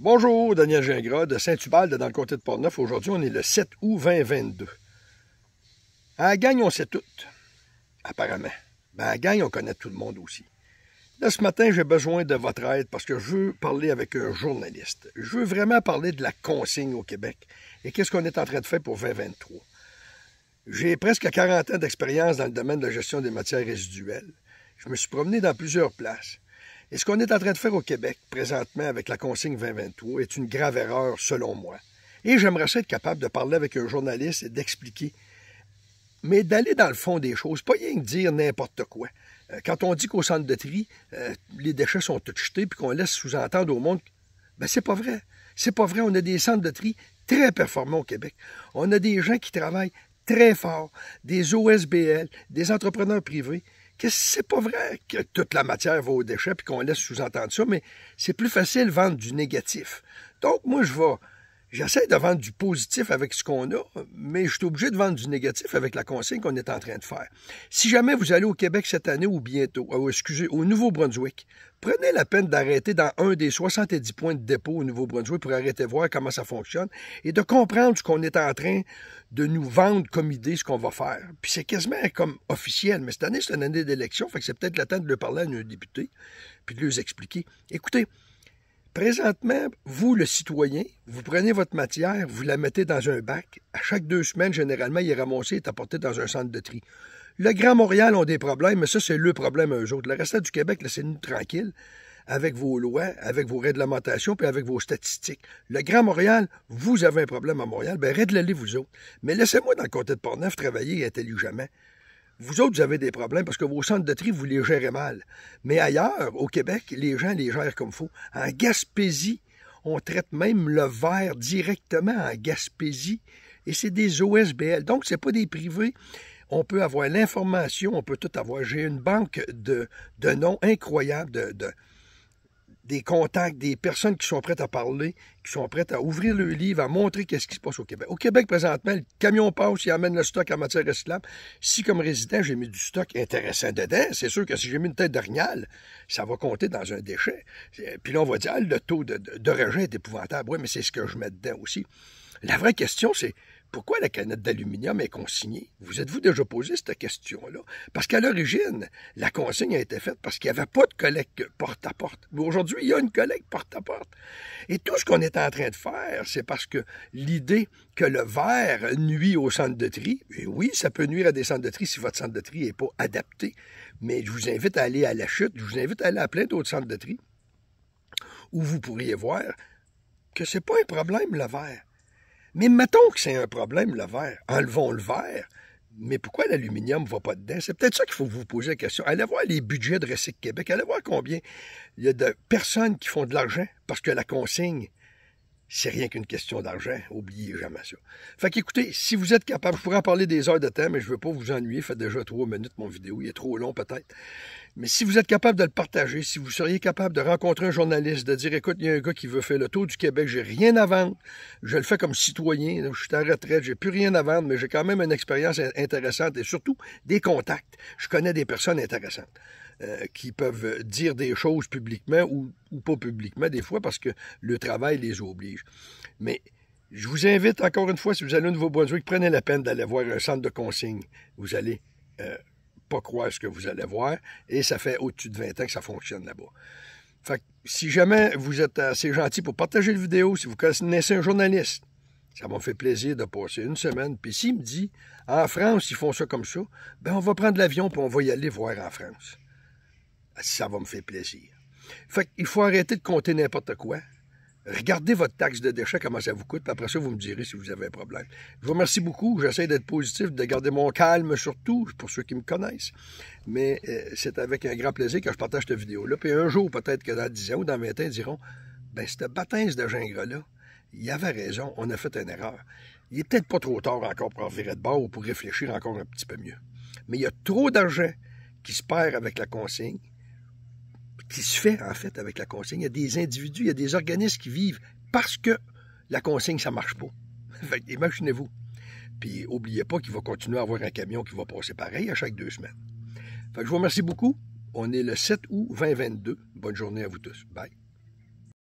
Bonjour, Daniel Gingras de Saint-Ubalde, dans le comté de Portneuf. Aujourd'hui, on est le 7 août 2022. À la on sait tout, apparemment. ben à la on connaît tout le monde aussi. Là, ce matin, j'ai besoin de votre aide parce que je veux parler avec un journaliste. Je veux vraiment parler de la consigne au Québec et qu'est-ce qu'on est en train de faire pour 2023. J'ai presque 40 ans d'expérience dans le domaine de la gestion des matières résiduelles. Je me suis promené dans plusieurs places. Et ce qu'on est en train de faire au Québec présentement avec la consigne 2023 est une grave erreur selon moi. Et j'aimerais être capable de parler avec un journaliste et d'expliquer, mais d'aller dans le fond des choses, pas rien que dire n'importe quoi. Euh, quand on dit qu'au centre de tri, euh, les déchets sont tous jetés puis qu'on laisse sous-entendre au monde, ben c'est pas vrai. C'est pas vrai. On a des centres de tri très performants au Québec. On a des gens qui travaillent très fort, des OSBL, des entrepreneurs privés que c'est pas vrai que toute la matière va aux déchets puis qu'on laisse sous-entendre ça, mais c'est plus facile vendre du négatif. Donc, moi, je vais J'essaie de vendre du positif avec ce qu'on a, mais je suis obligé de vendre du négatif avec la consigne qu'on est en train de faire. Si jamais vous allez au Québec cette année ou bientôt, euh, excusez, au Nouveau-Brunswick, prenez la peine d'arrêter dans un des 70 points de dépôt au Nouveau-Brunswick pour arrêter voir comment ça fonctionne et de comprendre ce qu'on est en train de nous vendre comme idée, ce qu'on va faire. Puis c'est quasiment comme officiel, mais cette année, c'est une année d'élection, fait que c'est peut-être le temps de le parler à nos députés puis de leur expliquer. Écoutez, Présentement, vous, le citoyen, vous prenez votre matière, vous la mettez dans un bac. À chaque deux semaines, généralement, il est ramassé et apporté dans un centre de tri. Le Grand Montréal ont des problèmes, mais ça, c'est le problème eux autres. Le reste du Québec, laissez-nous tranquille avec vos lois, avec vos réglementations, puis avec vos statistiques. Le Grand Montréal, vous avez un problème à Montréal, bien, réglez-le vous autres. Mais laissez-moi dans le comté de Portneuf travailler jamais. Vous autres, vous avez des problèmes parce que vos centres de tri, vous les gérez mal. Mais ailleurs, au Québec, les gens les gèrent comme faut. En Gaspésie, on traite même le verre directement en Gaspésie. Et c'est des OSBL. Donc, ce n'est pas des privés. On peut avoir l'information, on peut tout avoir. J'ai une banque de, de noms incroyables, de des contacts, des personnes qui sont prêtes à parler, qui sont prêtes à ouvrir le livre, à montrer qu'est-ce qui se passe au Québec. Au Québec, présentement, le camion passe, il amène le stock en matière recyclable. Si, comme résident, j'ai mis du stock intéressant dedans, c'est sûr que si j'ai mis une tête d'orignal, ça va compter dans un déchet. Puis là, on va dire, ah, le taux de, de rejet est épouvantable. Oui, mais c'est ce que je mets dedans aussi. La vraie question, c'est pourquoi la canette d'aluminium est consignée? Vous êtes-vous déjà posé cette question-là? Parce qu'à l'origine, la consigne a été faite parce qu'il n'y avait pas de collecte porte-à-porte. Mais aujourd'hui, il y a une collecte porte-à-porte. Et tout ce qu'on est en train de faire, c'est parce que l'idée que le verre nuit au centre de tri, et oui, ça peut nuire à des centres de tri si votre centre de tri n'est pas adapté, mais je vous invite à aller à la chute, je vous invite à aller à plein d'autres centres de tri, où vous pourriez voir que c'est pas un problème le verre. Mais mettons que c'est un problème, le verre. Enlevons le verre. Mais pourquoi l'aluminium ne va pas dedans? C'est peut-être ça qu'il faut vous poser la question. Allez voir les budgets de Recyc Québec. Allez voir combien il y a de personnes qui font de l'argent parce que la consigne c'est rien qu'une question d'argent. Oubliez jamais ça. Fait qu'écoutez, si vous êtes capable, je pourrais en parler des heures de temps, mais je ne veux pas vous ennuyer. Faites déjà trois minutes mon vidéo, il est trop long peut-être. Mais si vous êtes capable de le partager, si vous seriez capable de rencontrer un journaliste, de dire écoute, il y a un gars qui veut faire le tour du Québec, j'ai rien à vendre, je le fais comme citoyen, je suis en retraite, j'ai plus rien à vendre, mais j'ai quand même une expérience intéressante et surtout des contacts. Je connais des personnes intéressantes. Euh, qui peuvent dire des choses publiquement ou, pas publiquement des fois parce que le travail les oblige. Mais je vous invite encore une fois, si vous allez au Nouveau-Brunswick, prenez la peine d'aller voir un centre de consigne. Vous allez euh, pas croire ce que vous allez voir et ça fait au-dessus de 20 ans que ça fonctionne là-bas. Fait si jamais vous êtes assez gentil pour partager la vidéo, si vous connaissez un journaliste, ça m'a fait plaisir de passer une semaine. Puis s'il me dit, en France, ils font ça comme ça, ben on va prendre l'avion puis on va y aller voir en France ça va me faire plaisir. Fait qu'il faut arrêter de compter n'importe quoi. Regardez votre taxe de déchets, comment ça vous coûte, puis après ça, vous me direz si vous avez un problème. Je vous remercie beaucoup. J'essaie d'être positif, de garder mon calme surtout, pour ceux qui me connaissent. Mais euh, c'est avec un grand plaisir que je partage cette vidéo-là. Puis un jour, peut-être que dans 10 ans ou dans 20 ans, ils diront ben cette baptême de gingre-là, il avait raison, on a fait une erreur. Il n'est peut-être pas trop tard encore pour en virer de bord ou pour réfléchir encore un petit peu mieux. Mais il y a trop d'argent qui se perd avec la consigne qui se fait, en fait, avec la consigne. Il y a des individus, il y a des organismes qui vivent parce que la consigne, ça ne marche pas. Imaginez-vous. Puis, n'oubliez pas qu'il va continuer à avoir un camion qui va passer pareil à chaque deux semaines. je vous remercie beaucoup. On est le 7 août 2022. Bonne journée à vous tous. Bye.